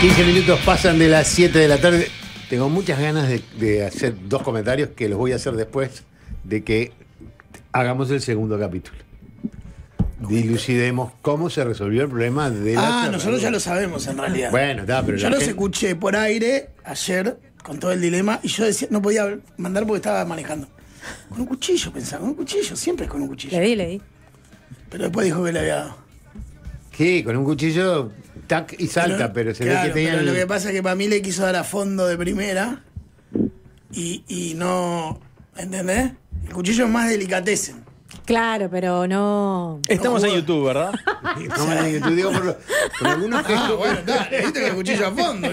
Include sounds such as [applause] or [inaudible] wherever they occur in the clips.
15 minutos pasan de las 7 de la tarde. Tengo muchas ganas de, hacer dos comentarios que los voy a hacer después de que hagamos el segundo capítulo. Dilucidemos cómo se resolvió el problema de Ah, nosotros ya lo sabemos en realidad. Bueno, está, pero. Yo los escuché por aire ayer con todo el dilema y yo decía, no podía mandar porque estaba manejando. Con un cuchillo pensaba, con un cuchillo, siempre con un cuchillo. Le di, le Pero después dijo que le había dado. Sí, ¿Con un cuchillo? y salta, pero, se ve que tenía. lo que pasa es que para mí le quiso dar a fondo de primera y, y no. ¿Entendés? El cuchillo es más delicatessen. Claro, pero no. Estamos en YouTube, ¿verdad? [laughs] Estamos en YouTube, digo, por, algunos ah, bueno, dale. viste que el cuchillo a fondo.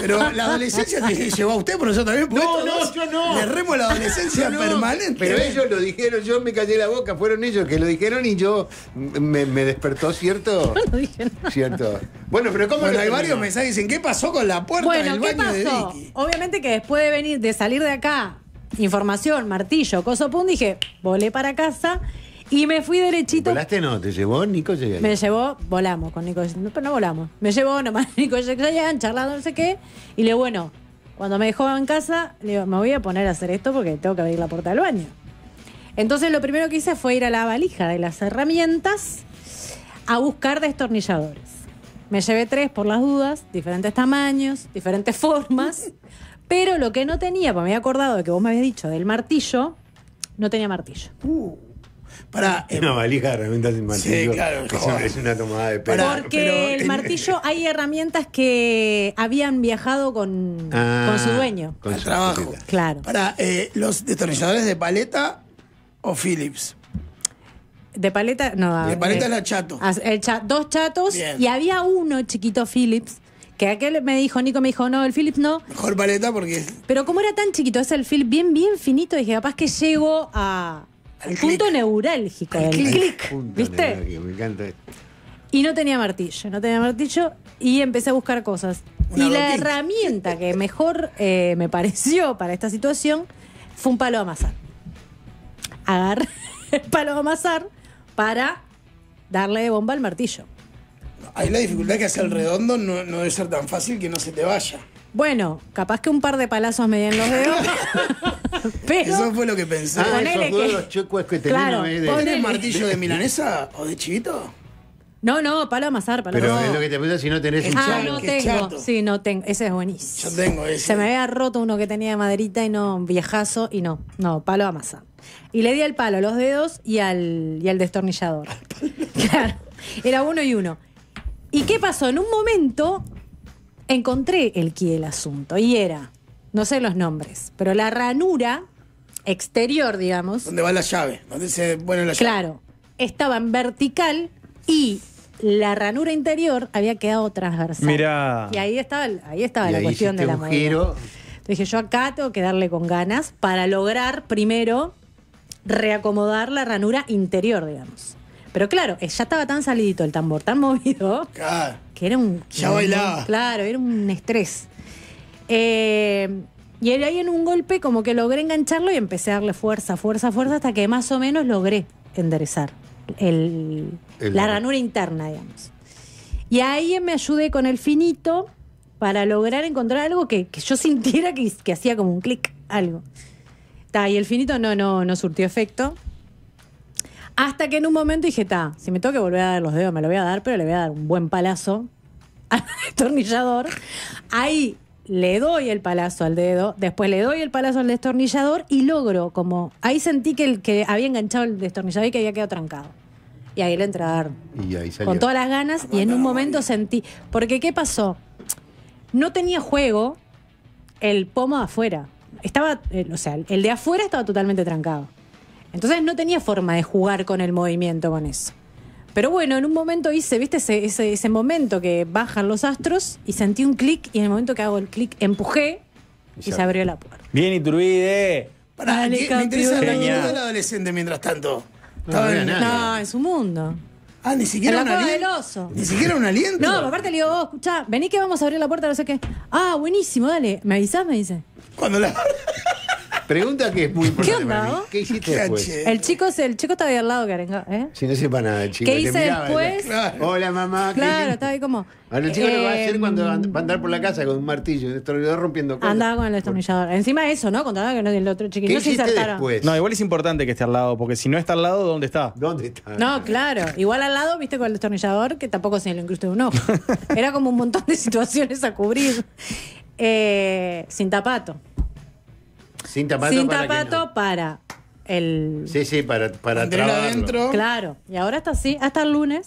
pero la adolescencia te llevó a usted, pero yo también. No, no, yo no. Le la adolescencia permanente. Pero ¿eh? ellos lo dijeron, yo me callé la boca, fueron ellos que lo dijeron y yo me, despertó cierto. [laughs] No dije Cierto. Bueno, pero ¿cómo hay varios mensajes dicen: ¿Qué pasó con la puerta Bueno, del baño de Vicky? Obviamente que después de venir, de salir de acá información, martillo, coso pum, dije, volé para casa y me fui derechito. ¿Volaste no? ¿Te llevó Nico Me llevó, volamos con Nico, no, pero no volamos. Me llevó nomás [laughs] Nico Yegayan, charlando no sé qué. Y le bueno, cuando me dejó en casa, le digo, me voy a poner a hacer esto porque tengo que abrir la puerta del baño. Entonces lo primero que hice fue ir a la valija de las herramientas a buscar destornilladores. Me llevé tres por las dudas, diferentes tamaños, diferentes formas. [laughs] Pero lo que no tenía, porque me había acordado de que vos me habías dicho del martillo, no tenía martillo. Uh, para, eh, una valija de herramientas sin martillo. Sí, claro, es, una, tomada de pelo. Porque el martillo hay herramientas que habían viajado con, ah, con su dueño. Con su trabajo. Claro. Para eh, los destornilladores de paleta o Philips? De paleta, no. De paleta es eh, la chato. dos chatos y había uno chiquito Philips. Que aquel me dijo, Nico me dijo, no, el Philips no. Mejor paleta porque. Pero como era tan chiquito, es el Philips bien, bien finito, dije, capaz que llego a. Al punto neurálgico, El ¿Viste? Y no tenía martillo, no tenía martillo y empecé a buscar cosas. y la herramienta que mejor eh, me pareció para esta situación fue un palo de amasar. Agarré [laughs] el palo de amasar para darle bomba al martillo ahí la dificultad que hace el redondo no, no debe ser tan fácil que no se te vaya. Bueno, capaz que un par de palazos me den los dedos. [laughs] Eso fue lo que pensé. Ah, esos que eh, martillo de milanesa o de chivito? No, no, palo amasar, palo Pero es lo que te pregunto si no tenés un Ah, no tengo. Sí, no tengo. Ese es buenísimo. Yo tengo ese. Se me había roto uno que tenía de maderita y no, viejazo, y no. No, palo amasar. Y le di al palo los dedos y al, y al destornillador. [laughs] Claro. Era uno y uno. ¿Y qué pasó? En un momento encontré el quí del asunto y era, no sé los nombres, pero la ranura exterior, digamos. ¿Dónde va la llave? se, bueno, la llave? Claro, estaba en vertical y la ranura interior había quedado transversal. Y ahí estaba, ahí estaba la cuestión de la Dije, yo acá tengo que darle con ganas para lograr primero reacomodar la ranura interior, digamos. Pero claro, eh, ya estaba tan salidito el tambor, tan movido, claro. que era un... Ya bailaba. claro, era un estrés. Eh, y ahí en un golpe como que logré engancharlo y empecé a darle fuerza, fuerza, fuerza, hasta que más o menos logré enderezar la ranura interna, digamos. Y ahí me ayudé con el finito para lograr encontrar algo que, yo sintiera que, que hacía como un clic, algo. Ta, y el finito no, no, no surtió efecto. Hasta que en un momento dije, ta, si me tengo que volver a dar los dedos, me lo voy a dar, pero le voy a dar un buen palazo [laughs] al destornillador. Ahí le doy el palazo al dedo, después le doy el palazo al destornillador y logro, como ahí sentí que el que había enganchado el destornillador y que había quedado trancado. Y ahí le entré a y con todas las ganas y en un momento sentí, porque ¿qué pasó? No tenía juego el pomo afuera. Estaba, eh, o sea, el de afuera estaba totalmente trancado. Entonces no tenía forma de jugar con el movimiento con eso. Pero bueno, en un momento hice, viste, ese, momento que bajan los astros y sentí un clic y en el momento que hago el clic empujé y se abrió la puerta. Bien, Iturbide. Para, ¿qué, me interesa la adolescente mientras tanto. No, en su mundo. Ah, ni siquiera un aliento. Ni siquiera un aliento. No, aparte le digo, vos, oh, escuchá, vení que vamos a abrir la puerta, no sé qué. Ah, buenísimo, dale. ¿Me avisás? Me dice. Cuando la Pregunta que es muy importante. ¿Qué ¿Qué hiciste después? El chico, el chico estaba ahí al lado, Karen. ¿Eh? Si no sepa nada, el chico. ¿Qué hice después? Hola, mamá. Claro, estaba ahí como. el chico lo va a hacer cuando em, va a andar por la casa con un martillo, un destornillador rompiendo cosas. Andaba con el destornillador. Encima eso, ¿no? Contaba que no, el otro ¿Qué no hiciste después? No, igual es importante que esté al lado, porque si no está al lado, ¿dónde está? ¿Dónde está? No, claro. Igual al lado, viste, con el destornillador, que tampoco se le incrustó un ojo. [laughs] Era como un montón de situaciones a cubrir. Eh, sin tapato. Sin zapato, para, el. Sí, sí, para, para adentro. Claro. Y ahora está así, hasta el lunes.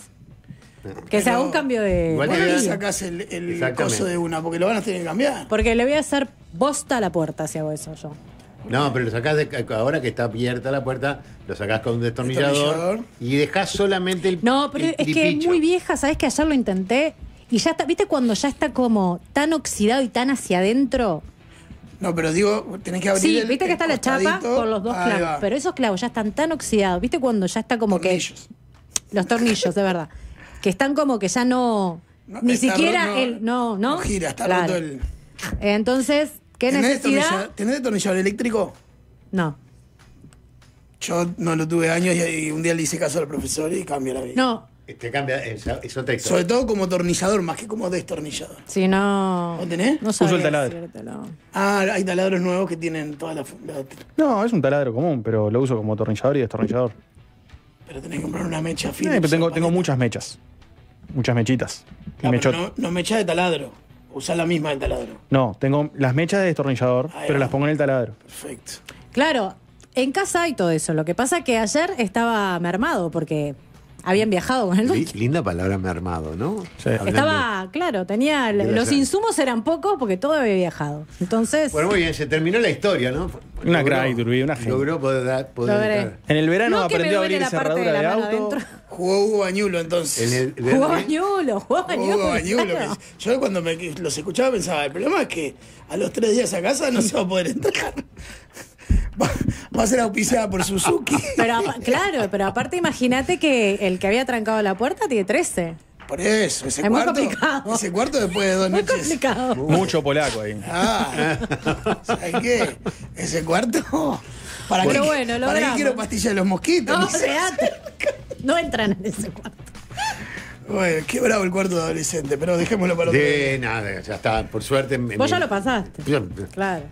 Que sea se un cambio de. ¿Por sacás el, el coso de una? Porque lo van a tener que cambiar. Porque le voy a hacer bosta a la puerta si hago eso yo. No, pero lo sacás ahora que está abierta la puerta, lo sacás con un destornillador, y dejás solamente el No, pero es que es muy vieja, ¿sabes que ayer lo intenté? Y ya está, ¿viste cuando ya está como tan oxidado y tan hacia adentro? No, pero digo, tenés que abrir. Sí, viste que está la chapa con los dos clavos. Pero esos clavos ya están tan oxidados. ¿Viste cuando ya está como que. Los tornillos, Los tornillos, de verdad. Que están como que ya no. ni siquiera el. No, no. gira, está roto el. Entonces, ¿qué ¿Tenés necesidad? Tornillador, eléctrico? No. Yo no lo tuve años y, un día le hice caso al profesor y cambié la vida. No, te cambia, eh, eso Sobre todo como tornillador, más que como destornillador. si no. ¿lo tenés? No Uso el taladro. Ah, hay taladros nuevos que tienen toda la, No, es un taladro común, pero lo uso como tornillador y destornillador. Pero tenés que comprar una mecha fina. Sí, pero tengo, tengo muchas mechas. Muchas mechitas. Ah, no, mechas de taladro. usa la misma del taladro. No, tengo las mechas de destornillador, pero las pongo en el taladro. Perfecto. Claro, en casa hay todo eso. Lo que pasa es que ayer estaba mermado porque habían viajado con el Linda palabra me ha armado, ¿no? Estaba, claro, tenía. Los insumos eran pocos porque todo había viajado. Entonces. Bueno, muy bien, se terminó la historia, ¿no? Una gran turbina, una gente. Logró poder. en el verano aprendió a abrir la cerradura de, la auto. Jugó Hugo Bañulo entonces. En el, jugó Bañulo, jugó Bañulo. Jugó Bañulo. Yo cuando me, los escuchaba pensaba, el problema es que a los tres días a casa no se va a poder entrar. [laughs] va a ser auspiciada por Suzuki. [laughs] Pero, claro, pero aparte imagínate que el que había trancado la puerta tiene 13. Por eso, ese es cuarto. Muy complicado. Ese cuarto después de dos muy noches. complicado. Mucho polaco ahí. Ah, ¿sabes qué? Ese cuarto. ¿Para, bueno, qué, ¿para qué quiero pastillas de los mosquitos? No, no entran en ese cuarto. Bueno, qué bravo el cuarto de adolescente, pero dejémoslo para otro. De nada, ya está. Por suerte. Vos ya lo pasaste. Claro.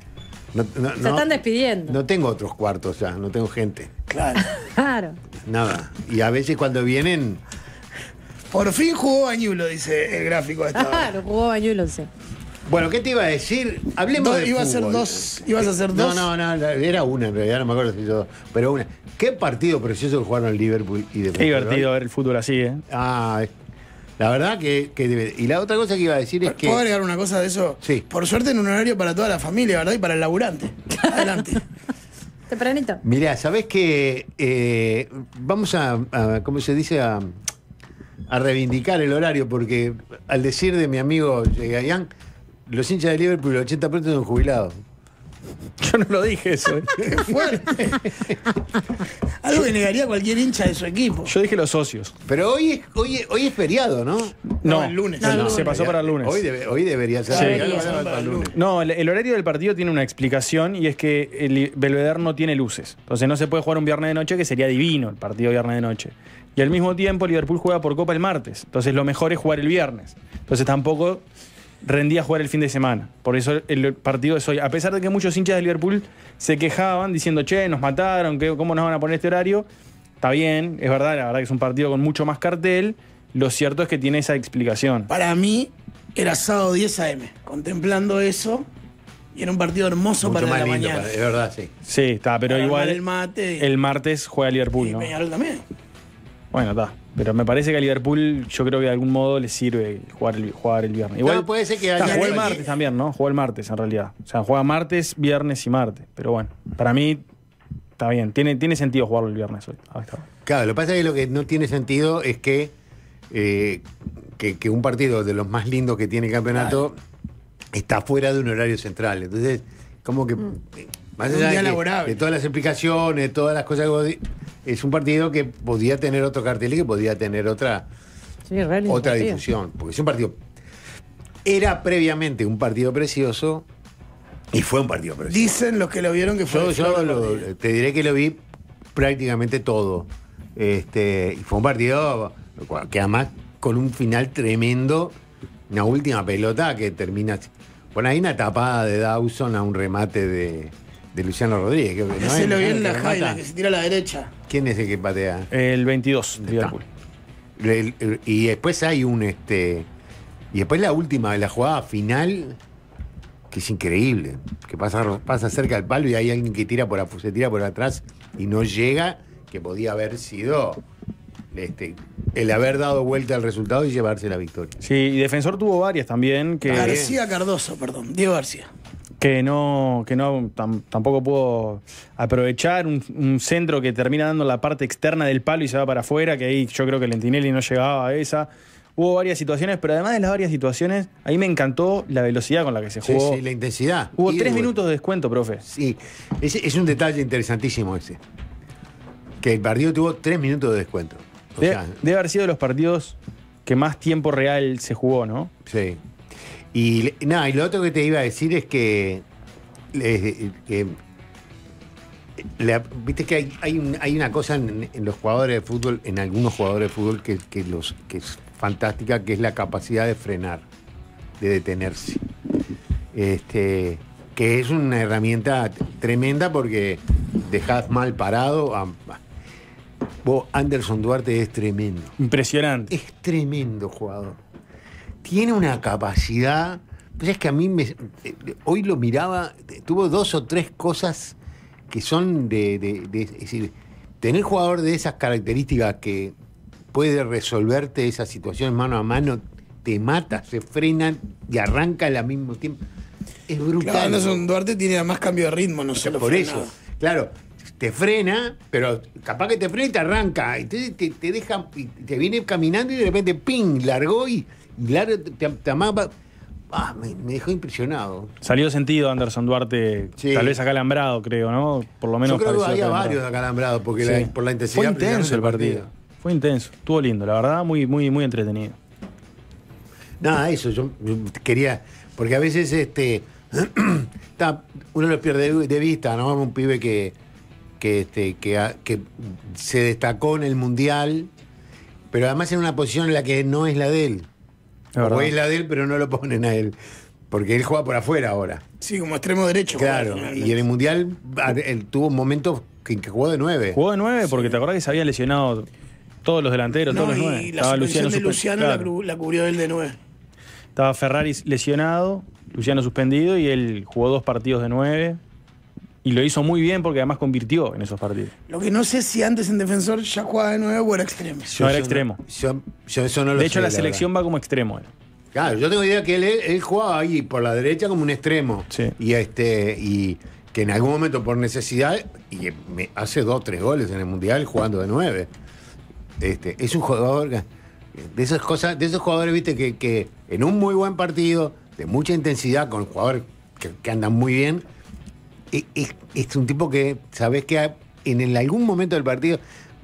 Se están despidiendo. No tengo otros cuartos ya, no tengo gente. Claro. [laughs] claro. Nada. Y a veces cuando vienen. Por fin jugó Bañulo, dice el gráfico. esto. claro, jugó Bañulo, sí. Bueno, ¿qué te iba a decir? Hablemos de iba a ser dos, ibas a eh, hacer dos. No, no, no, era una en realidad, no me acuerdo si dos pero una. Qué partido precioso que jugaron el Liverpool y deportivo. Qué divertido ver el fútbol así, ¿eh? Ah, la verdad que, Y la otra cosa que iba a decir es que. ¿Puedo agregar una cosa de eso? Sí. Por suerte en un horario para toda la familia, ¿verdad? Y para el laburante. Adelante. [laughs] Tempranito. Mirá, sabés que eh, vamos a, ¿cómo se dice? A, reivindicar el horario, porque al decir de mi amigo Gayán, eh, los hinchas de Liverpool, los 80% son jubilados. [laughs] Yo no lo dije eso. Eh. fuerte. [laughs] Algo que negaría cualquier hincha de su equipo. Yo dije los socios. Pero hoy es, hoy, hoy es feriado, ¿no? No, el lunes. Se pasó para el lunes. Hoy, hoy debería ser el lunes. No, el, horario del partido tiene una explicación y es que el Belvedere no tiene luces. Entonces no se puede jugar un viernes de noche que sería divino el partido viernes de noche. Y al mismo tiempo Liverpool juega por Copa el martes. Entonces lo mejor es jugar el viernes. Entonces tampoco rendía a jugar el fin de semana. Por eso el partido es hoy. A pesar de que muchos hinchas de Liverpool se quejaban diciendo, che, nos mataron, ¿cómo nos van a poner este horario? Está bien, es verdad, la verdad que es un partido con mucho más cartel. Lo cierto es que tiene esa explicación. Para mí era sábado 10 a.m. Contemplando eso, y era un partido hermoso para la mañana. es verdad, sí. Sí, está, pero igual. El, mate el martes juega Liverpool. Y ¿no? también. Bueno, está. Pero me parece que a Liverpool, yo creo que de algún modo le sirve jugar el, jugar el viernes. Igual, puede ser que Juega el martes también, ¿no? Juega el martes, en realidad. O sea, juega martes, viernes y martes. Pero bueno, para mí está bien. Tiene, tiene sentido jugarlo el viernes hoy. Claro, lo que pasa es que lo que no tiene sentido es que, eh, que, un partido de los más lindos que tiene el campeonato está fuera de un horario central. Entonces, como que. Mm. Eh, más allá de, todas las explicaciones, todas las cosas que vos es un partido que podía tener otro cartel y que podía tener otra, otra difusión. Porque es un partido. Era previamente un partido precioso y fue un partido precioso. Dicen los que lo vieron que fue. Yo, yo te diré que lo vi prácticamente todo. Este, y fue un partido que además con un final tremendo, una última pelota que termina. Bueno, hay una tapada de Dawson a un remate de, de Luciano Rodríguez. Que, la que se tira a la derecha. ¿Quién es el que patea? El 22, y después hay un este. Y después la última, la jugada final, que es increíble. Que pasa, pasa cerca del palo y hay alguien que tira por se tira por atrás y no llega, que podía haber sido este, el haber dado vuelta al resultado y llevarse la victoria. Sí, y defensor tuvo varias también. Que... García Cardoso, perdón, Diego García que no, que no tampoco pudo aprovechar. Un, centro que termina dando la parte externa del palo y se va para afuera, que ahí yo creo que Lentinelli no llegaba a esa. Hubo varias situaciones, pero además de las varias situaciones, ahí me encantó la velocidad con la que se jugó. Sí, la intensidad. Hubo tres minutos de descuento, profe. Sí, es, un detalle interesantísimo ese. Que el partido tuvo tres minutos de descuento. debe haber sido de los partidos que más tiempo real se jugó, ¿no? Sí. Y, y lo otro que te iba a decir es que. Viste que hay, una cosa en, los jugadores de fútbol, en algunos jugadores de fútbol que, los, que es fantástica, que es la capacidad de frenar, de detenerse. Este, que es una herramienta tremenda porque dejás mal parado Vos, Anderson Duarte es tremendo. Impresionante. Es tremendo jugador tiene una capacidad. Pues es que a mí me, hoy lo miraba, tuvo dos o tres cosas que son de, Es decir, tener jugador de esas características que puede resolverte esas situaciones mano a mano, te mata, se frena y arranca al mismo tiempo. Es brutal. Claro, Duarte tiene además cambio de ritmo, no sé Por eso, claro, te frena, pero capaz que te frena y te arranca. Entonces te, te deja, te viene caminando y de repente, ping, largó y Claro, te, te amaba. Ah, me, dejó impresionado. Salió sentido Anderson Duarte, tal vez acalambrado, creo, ¿no? Por lo menos. Yo creo que había varios acalambrados porque por la intensidad. Fue intenso el partido. Fue intenso, estuvo lindo, la verdad, muy, muy, muy entretenido. Nada, eso, yo, quería. Porque a veces este. [clears throat] uno los pierde de vista, ¿no? Un pibe que, que, este, que, que se destacó en el Mundial, pero además en una posición en la que no es la de él es la de él, pero no lo ponen a él. Porque él juega por afuera ahora. Sí, como extremo derecho. Claro. y en el Mundial ah, él tuvo momentos En que jugó de nueve. Jugó de nueve porque te acordás que se había lesionado todos los delanteros, todos los nueve. Estaba Luciano, Luciano la, cubrió él de nueve. Estaba Ferrari lesionado, Luciano suspendido y él jugó dos partidos de nueve. Y lo hizo muy bien porque además convirtió en esos partidos. Lo que no sé si antes en defensor ya jugaba de nuevo o era extremo. Yo, era extremo. eso lo de hecho, la, selección va como extremo. Eh. Claro, yo tengo idea que él, él, jugaba ahí por la derecha como un extremo. Sí. Y este. Y que en algún momento por necesidad. Y me hace dos, tres goles en el Mundial jugando de nueve. Este, es un jugador. De esas cosas, de esos jugadores, viste, que, que en un muy buen partido, de mucha intensidad, con jugadores jugador que andan muy bien es, un tipo que, sabes que en algún momento del partido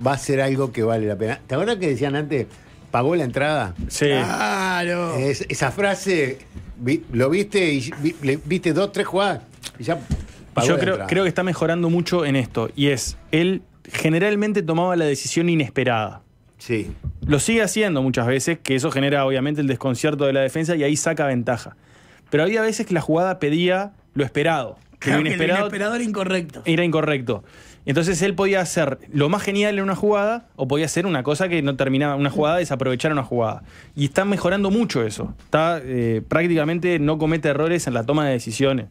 va a ser algo que vale la pena. ¿Te acuerdas que decían antes, pagó la entrada? Sí. Claro. esa frase, lo viste y le, viste dos, tres jugadas y ya Yo creo, creo que está mejorando mucho en esto y es, él generalmente tomaba la decisión inesperada. Sí. Lo sigue haciendo muchas veces, que eso genera obviamente el desconcierto de la defensa y ahí saca ventaja. Pero había veces que la jugada pedía lo esperado. Que inesperado, inesperado era incorrecto. Era incorrecto. Entonces él podía hacer lo más genial en una jugada o podía hacer una cosa que no terminaba, una jugada, desaprovechar una jugada. Y está mejorando mucho eso. Está eh, prácticamente no comete errores en la toma de decisiones.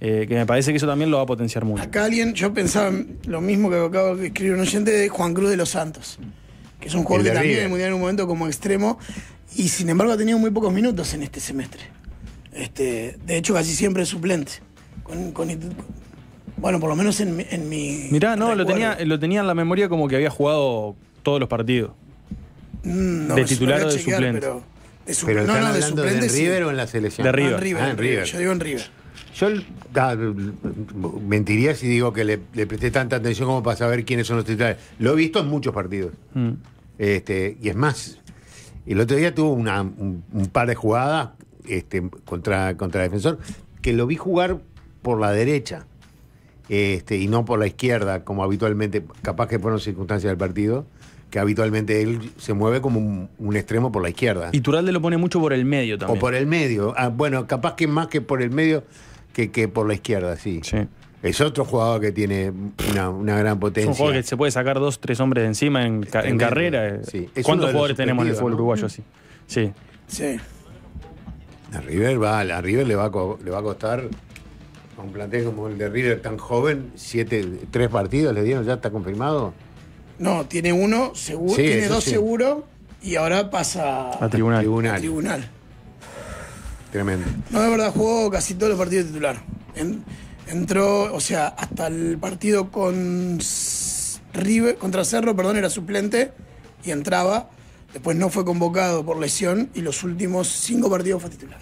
Eh, que me parece que eso también lo va a potenciar mucho. Acá alguien, yo pensaba lo mismo que acabo de escribir un oyente de Juan Cruz de los Santos, que es un jugador que también mundial en un momento como extremo y sin embargo ha tenido muy pocos minutos en este semestre. Este, de hecho, casi siempre es suplente bueno, por lo menos en, en mi. Mirá, no, lo tenía, lo tenía en la memoria como que había jugado todos los partidos. Mm, de titular o de suplente. Pero, de no, no, de River o en la selección? De River. Ah, ah, yo digo en River. Yo mentiría si digo que le, le, presté tanta atención como para saber quiénes son los titulares. Lo he visto en muchos partidos. Mm. Este, y es más, el otro día tuvo una, un, par de jugadas este, contra, contra el defensor que lo vi jugar por la derecha este, y no por la izquierda, como habitualmente, capaz que fueron circunstancias del partido, que habitualmente él se mueve como un, extremo por la izquierda. Y Turalde lo pone mucho por el medio también. O por el medio. Ah, bueno, capaz que más que por el medio que, que por la izquierda, sí. Es otro jugador que tiene una, gran potencia. Es un jugador que se puede sacar dos, tres hombres de encima en, carrera. Eh. Sí. ¿Cuántos jugadores tenemos en el fútbol uruguayo así? Sí. Sí. A River, va, a River le va le va a costar un plantel como el de River tan joven, siete, tres partidos le dieron, ya está confirmado. No, tiene uno seguro, tiene dos seguros, seguro y ahora pasa a tribunal. Tremendo. No, de verdad, jugó casi todos los partidos de titular. entró, o sea, hasta el partido con River, contra Cerro, perdón, era suplente y entraba. Después no fue convocado por lesión y los últimos cinco partidos fue titular.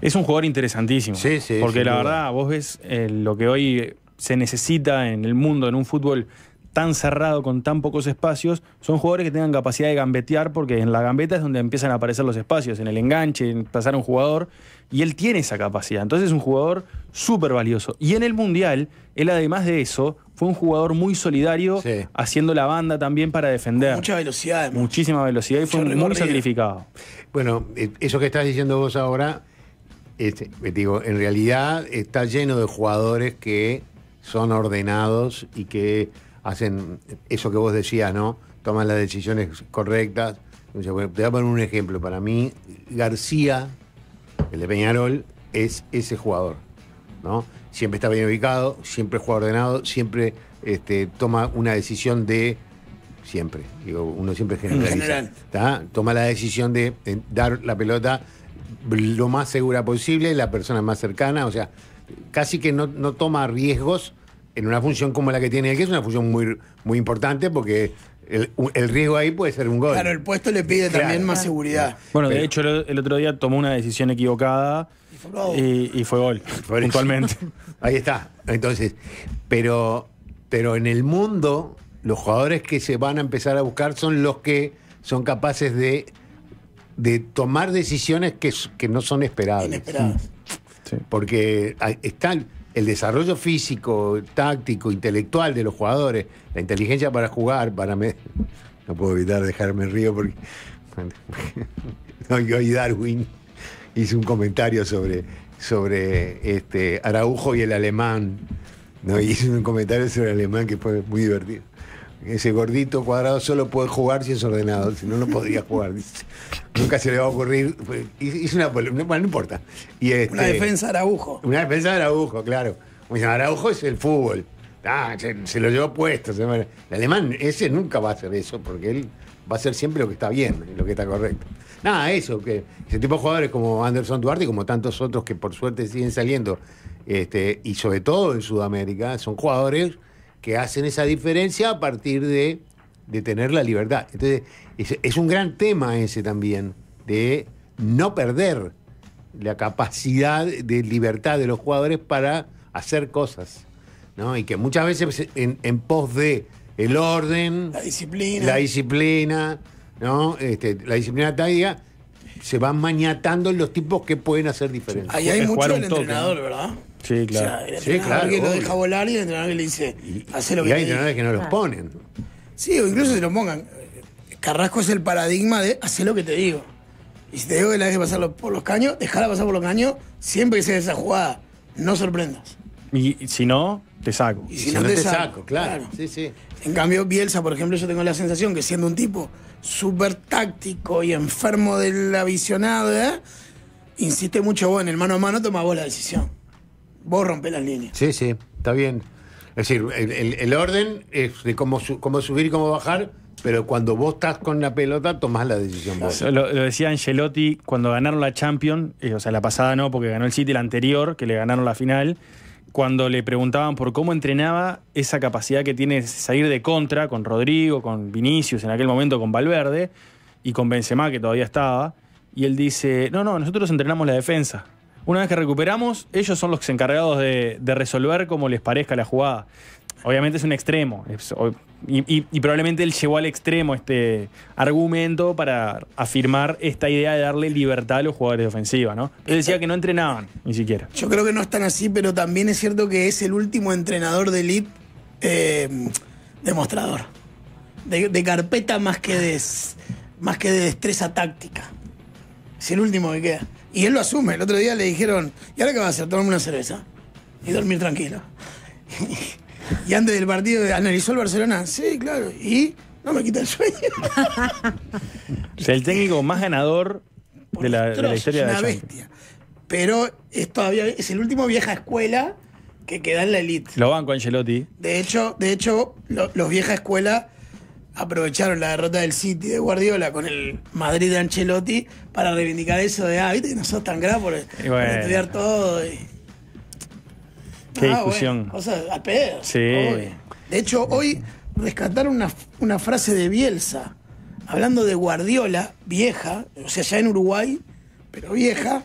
Es un jugador interesantísimo. Porque la verdad, vos ves eh, lo que hoy se necesita en el mundo, en un fútbol tan cerrado, con tan pocos espacios, son jugadores que tengan capacidad de gambetear, porque en la gambeta es donde empiezan a aparecer los espacios, en el enganche, en pasar a un jugador, y él tiene esa capacidad. Entonces es un jugador súper valioso. Y en el Mundial, él además de eso, fue un jugador muy solidario, haciendo la banda también para defender. mucha velocidad. Muchísima velocidad y fue muy sacrificado. Bueno, eh, eso que estás diciendo vos ahora este, digo, en realidad está lleno de jugadores que son ordenados y que hacen eso que vos decías, ¿no? Toman las decisiones correctas. Te voy a poner un ejemplo. Para mí, García, el de Peñarol, es ese jugador, ¿no? Siempre está bien ubicado, siempre juega ordenado, siempre este, toma una decisión de siempre. Digo, uno siempre generaliza. Toma la decisión de dar la pelota lo más segura posible, la persona más cercana, o sea, casi que no, toma riesgos en una función como la que tiene él, que es una función muy, muy importante porque el, riesgo ahí puede ser un gol. Claro, el puesto le pide también más seguridad. Bueno, de hecho, el, otro día tomó una decisión equivocada. Y fue, gol. [laughs] puntualmente. [laughs] Ahí está. Entonces, pero, pero en el mundo, los jugadores que se van a empezar a buscar son los que son capaces de de tomar decisiones que, no son esperables. Porque están el desarrollo físico, táctico, intelectual de los jugadores, la inteligencia para jugar, para me... [laughs] no puedo evitar dejarme río porque [laughs] hoy Darwin hizo un comentario sobre, sobre este, Araujo y el alemán. No, hizo un comentario sobre el alemán que fue muy divertido ese gordito cuadrado solo puede jugar si es ordenado, si no, no podría jugar. Nunca se le va a ocurrir. una bueno, no importa. Y una este, defensa de Araujo. Una defensa de Araujo, claro. Araujo es el fútbol. Ah, se, lo llevó puesto. el alemán, ese nunca va a hacer eso, porque él va a hacer siempre lo que está bien, lo que está correcto. Nada, eso, que ese tipo de jugadores como Anderson Duarte y como tantos otros que por suerte siguen saliendo, este, y sobre todo en Sudamérica, son jugadores que hacen esa diferencia a partir de, de tener la libertad. Entonces, es, un gran tema ese también, de no perder la capacidad de libertad de los jugadores para hacer cosas. ¿no? Y que muchas veces en, en pos de el orden, la disciplina, la disciplina, ¿no? Este, la disciplina táctica, se van mañatando los tipos que pueden hacer diferencia. Ahí hay mucho entrenador, ¿verdad? Sí, claro. que lo deja volar y el entrenador le dice, hace lo y hay entrenadores que no los ah. ponen. Sí, o incluso se los pongan. Carrasco es el paradigma de hacer lo que te digo. Y si te digo que la dejes pasar por los caños, dejala pasar por los caños siempre que sea esa jugada. No sorprendas. Y, si no, te saco. Y si, no, te, saco, claro. En cambio, Bielsa, por ejemplo, yo tengo la sensación que siendo un tipo súper táctico y enfermo de la visionada ¿eh? insiste mucho vos en el mano a mano, toma vos la decisión vos rompés las líneas. Sí, sí, está bien. Es decir, el, orden es de cómo, cómo subir y cómo bajar, pero cuando vos estás con la pelota, tomás la decisión vos. Lo, lo decía Angelotti cuando ganaron la Champions, eh, o sea, la pasada no, porque ganó el City la anterior, que le ganaron la final. Cuando le preguntaban por cómo entrenaba esa capacidad que tiene de salir de contra con Rodrigo, con Vinicius en aquel momento, con Valverde y con Benzema, que todavía estaba. Y él dice: No, no, nosotros entrenamos la defensa. Una vez que recuperamos, ellos son los encargados de, resolver como les parezca la jugada. Obviamente es un extremo. y, probablemente él llevó al extremo este argumento para afirmar esta idea de darle libertad a los jugadores de ofensiva, ¿no? Él decía que no entrenaban, ni siquiera. Yo creo que no están así, pero también es cierto que es el último entrenador de elite eh, demostrador. De, carpeta más que de, más que de destreza táctica. Es el último que queda. Y él lo asume. El otro día le dijeron, ¿y ahora qué va a hacer? Tomarme una cerveza y dormir tranquilo. [laughs] y antes del partido analizó el Barcelona. Sí, claro. Y no me quita el sueño. [laughs] el técnico más ganador de la, historia es una de la bestia. Pero es todavía es el último vieja escuela que queda en la elite. Lo banco Angelotti. De hecho, de hecho los vieja escuela aprovecharon la derrota del City de Guardiola con el Madrid de Ancelotti para reivindicar eso de, ah, viste no sos tan grave por, estudiar todo. Qué ah, discusión. o sea, Sí. De hecho, hoy rescataron una, frase de Bielsa, hablando de Guardiola, vieja, o sea, ya en Uruguay, pero vieja,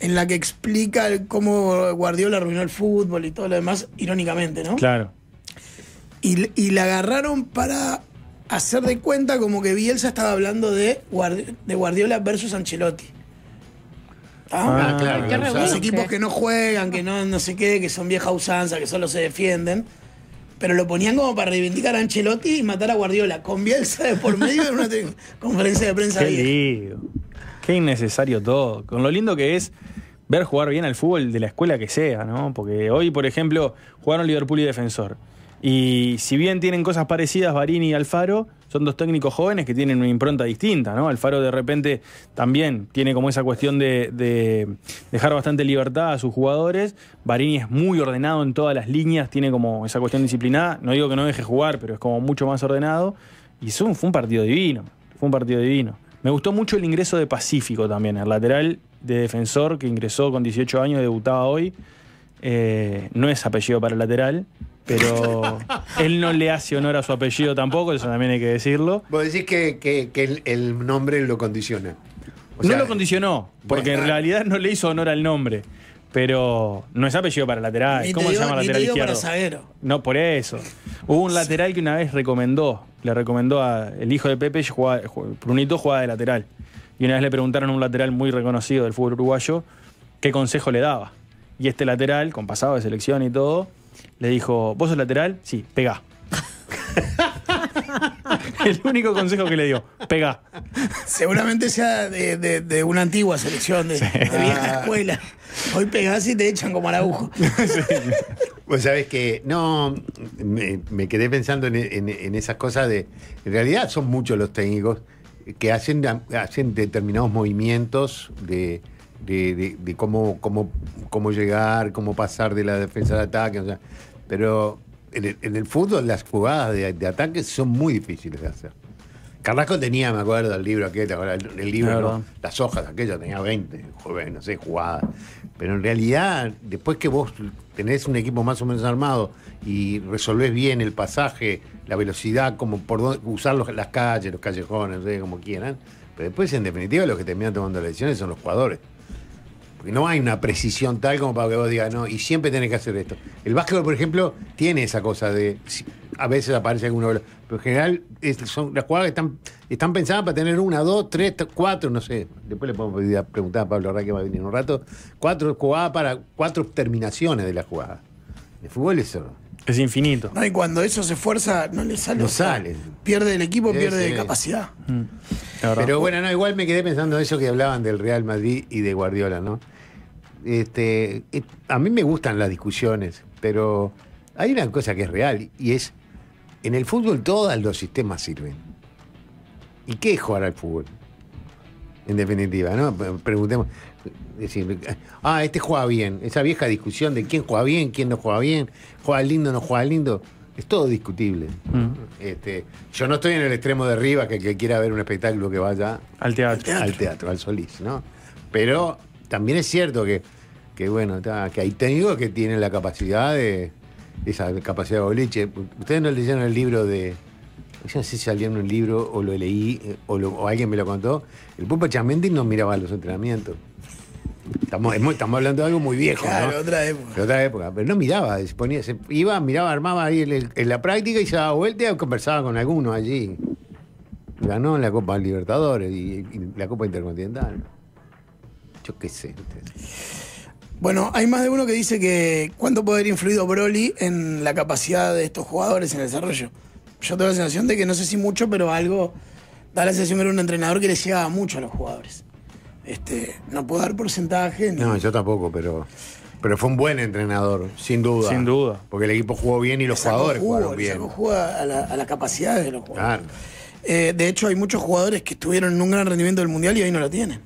en la que explica cómo Guardiola arruinó el fútbol y todo lo demás, irónicamente, ¿no? Claro. Y, y la agarraron para hacer de cuenta como que Bielsa estaba hablando de, Guardiola versus Ancelotti. Ah, ah Los equipos que no juegan, que no, no sé qué, que son vieja usanza, que solo se defienden. Pero lo ponían como para reivindicar a Ancelotti y matar a Guardiola. Con Bielsa por medio de una [laughs] conferencia de prensa. Qué lío. Qué innecesario todo. Con lo lindo que es ver jugar bien al fútbol de la escuela que sea, ¿no? Porque hoy, por ejemplo, jugaron Liverpool y Defensor. Y si bien tienen cosas parecidas, Barini y Alfaro, son dos técnicos jóvenes que tienen una impronta distinta, ¿no? Alfaro de repente también tiene como esa cuestión de, dejar bastante libertad a sus jugadores. Barini es muy ordenado en todas las líneas, tiene como esa cuestión disciplinada. No digo que no deje jugar, pero es como mucho más ordenado. Y fue un partido divino, fue un partido divino. Me gustó mucho el ingreso de Pacífico también, el lateral de defensor que ingresó con 18 años, debutaba hoy. Eh, no es apellido para el lateral, pero [laughs] él no le hace honor a su apellido tampoco, eso también hay que decirlo. Vos decís que, el, nombre lo condiciona. no lo condicionó, porque en realidad no le hizo honor al nombre. Pero no es apellido para lateral. ¿Cómo se llama lateral izquierdo? no, por eso. Hubo un lateral que una vez recomendó, le recomendó a el hijo de Pepe, Prunito, Brunito jugaba de lateral. Y una vez le preguntaron a un lateral muy reconocido del fútbol uruguayo qué consejo le daba. Y este lateral, con pasado de selección y todo, le dijo, ¿vos sos lateral? Sí, pegá. [laughs] El único consejo que le dio, pegá. Seguramente sea de, una antigua selección, de, vieja escuela. Hoy pegás y te echan como araujo. pues [laughs] Vos sabés que, no, me, quedé pensando en, esas cosas de. En realidad son muchos los técnicos que hacen, hacen determinados movimientos de de, cómo, cómo, cómo llegar, cómo pasar de la defensa al ataque. O sea, pero en el, en fútbol las jugadas de, de, ataque son muy difíciles de hacer. Carrasco tenía, me acuerdo, el libro aquel, el, libro, las hojas aquellas, tenía 20, no sé, jugadas. Pero en realidad, después que vos tenés un equipo más o menos armado y resolvés bien el pasaje, la velocidad, como por usar los, las calles, los callejones, como quieran, pero después, en definitiva, los que terminan tomando las decisiones son los jugadores no hay una precisión tal como para que vos digas, no, y siempre tenés que hacer esto. El básquetbol, por ejemplo, tiene esa cosa de. A veces aparece alguno, pero en general son, las jugadas están, están pensadas para tener una, dos, tres, cuatro, no sé. Después le podemos pedir preguntar a Pablo Arra que va a venir un rato. Cuatro jugadas para cuatro terminaciones de la jugada. El fútbol es eso. Es infinito. No, y cuando eso se esfuerza, no le sale. No sale. Pierde el equipo, pierde capacidad. Mm. Pero bueno, no, igual me quedé pensando eso que hablaban del Real Madrid y de Guardiola, ¿no? Este, eh, a mí me gustan las discusiones, pero hay una cosa que es real y es, en el fútbol todos los sistemas sirven. ¿Y qué es jugar al fútbol? En definitiva, ¿no? Preguntemos, ah, este juega bien, esa vieja discusión de quién juega bien, quién no juega bien, juega lindo, no juega lindo, es todo discutible. Mm. Este, yo no estoy en el extremo de arriba que, que quiera ver un espectáculo que vaya al teatro, al, teatro, al Solís, ¿no? Pero también es cierto que que bueno, que hay técnicos que tienen la capacidad de. esa capacidad de boliche. Ustedes no leyeron el libro de. Yo no sé si salió en un libro o lo leí eh, o, alguien me lo contó. El pueblo Chamendi no miraba los entrenamientos. Estamos, estamos hablando de algo muy viejo. otra época. De otra época. Pero no miraba, se se iba, miraba, armaba ahí en la práctica y se daba vuelta conversaba con alguno allí. Ganó en la Copa Libertadores y, la Copa Intercontinental. Yo qué sé. Bueno, hay más de uno que dice que cuánto puede haber influido Broly en la capacidad de estos jugadores en el desarrollo. Yo tengo la sensación de que no sé si mucho, pero algo da la sensación que era un entrenador que le llegaba mucho a los jugadores. Este, no puedo dar porcentaje. No, yo tampoco, pero pero fue un buen entrenador, sin duda. Sin duda. Porque el equipo jugó bien y los jugadores jugaron bien. Juega a, la, a las capacidades de los jugadores. Eh, de hecho, hay muchos jugadores que estuvieron en un gran rendimiento del mundial y hoy no lo tienen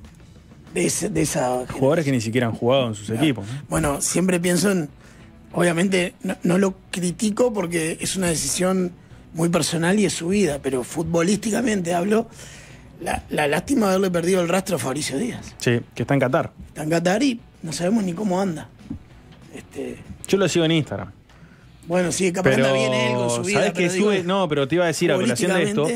de, Jugadores que ni siquiera han jugado en sus equipos. Bueno, siempre pienso en. Obviamente no, lo critico porque es una decisión muy personal y es su vida, pero futbolísticamente hablo. La, lástima de haberle perdido el rastro a Fabricio Díaz. Sí, que está en Qatar. Está en Qatar y no sabemos ni cómo anda. Este, Yo lo sigo en Instagram. Bueno, sí, capaz pero, anda bien él ¿sabes que sube? no, pero te iba a decir, a colación de esto,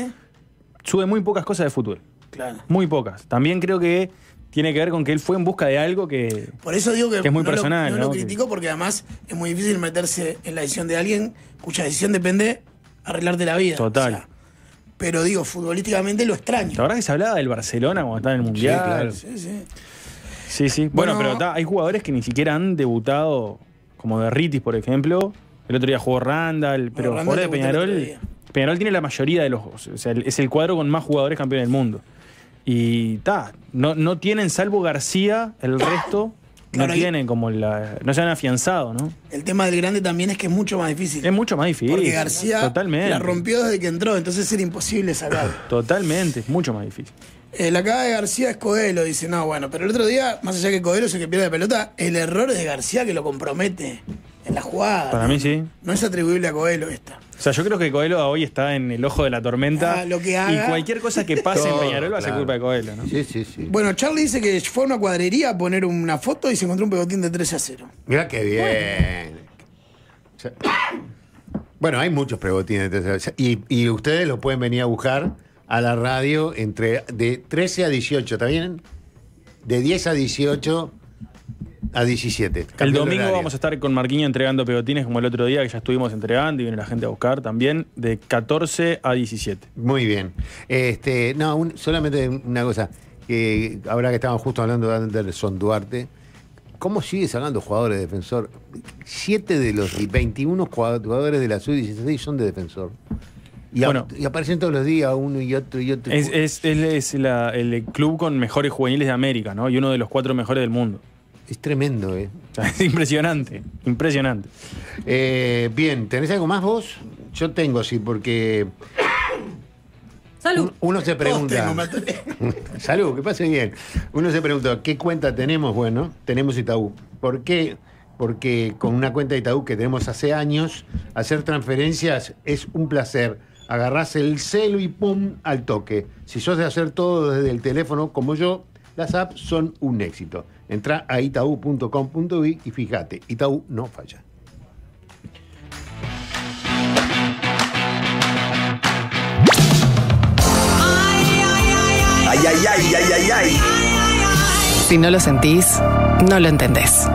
sube muy pocas cosas de fútbol. Claro. Muy pocas. También creo que tiene que ver con que él fue en busca de algo que. es muy personal. no, lo critico porque además es muy difícil meterse en la decisión de alguien cuya decisión depende arreglarte la vida. Total. pero digo, futbolísticamente lo extraño. La verdad que se hablaba del Barcelona cuando está en el Mundial. Sí, sí, sí. sí, Bueno, pero hay jugadores que ni siquiera han debutado, como de Ritis, por ejemplo. El otro día jugó Randall, pero bueno, de Peñarol. Peñarol tiene la mayoría de los. O sea, es el cuadro con más jugadores campeones del mundo. Y ta, no, tienen, salvo García, el resto, no tienen como la, no se han afianzado, ¿no? El tema del grande también es que es mucho más difícil. Es mucho más difícil. Porque García la rompió desde que entró, entonces era imposible sacar. [laughs] Totalmente, es mucho más difícil. Eh, la cara de García es Coelho, dice, no, bueno, pero el otro día, más allá que Coelho es el que pierde la pelota, el error es de García que lo compromete en la jugada. Para mí sí. No es atribuible a Coelho esta. O sea, yo creo que Coelho hoy está en el ojo de la tormenta. Ah, lo que Y cualquier cosa que pase en [laughs] Peñarol va a ser culpa de Coelho, ¿no? Sí, sí, sí. Bueno, Charlie dice que fue a una cuadrería a poner una foto y se encontró un pegotín de 3 a 0. Mira qué bien. Bueno. hay muchos pegotines de 3 a 0. Y, y ustedes lo pueden venir a buscar a la radio entre de 13 a 18, ¿está bien? De 10 a 18 a 17. El domingo vamos a estar con Marquiño entregando pegotines como el otro día que ya estuvimos entregando y viene la gente a buscar también, de 14 a 17. Muy bien. Este, no, solamente una cosa, que ahora que estábamos justo hablando de son Duarte, ¿cómo sigue sacando jugadores de defensor? Siete de los 21 jugadores de la sub-16 son de defensor. Y, y, aparecen todos los días uno y otro y otro. Es, el club con mejores juveniles de América, ¿no? Y uno de los cuatro mejores del mundo. Es tremendo, ¿eh? Es [laughs] impresionante, impresionante. Eh, bien, ¿tenés algo más vos? Yo tengo, sí, porque. Salud. Uno se pregunta. [laughs] Salud, que pase bien. Uno se pregunta, ¿qué cuenta tenemos? Bueno, tenemos Itaú. ¿Por qué? Porque con una cuenta de Itaú que tenemos hace años, hacer transferencias es un placer. Agarrás el celo y pum, al toque. Si sos de hacer todo desde el teléfono, como yo, las apps son un éxito. Entra a itaú.com.bi y fíjate, Itaú no falla. ay, ay, ay, ay, ay. Si no lo sentís, no lo entendés.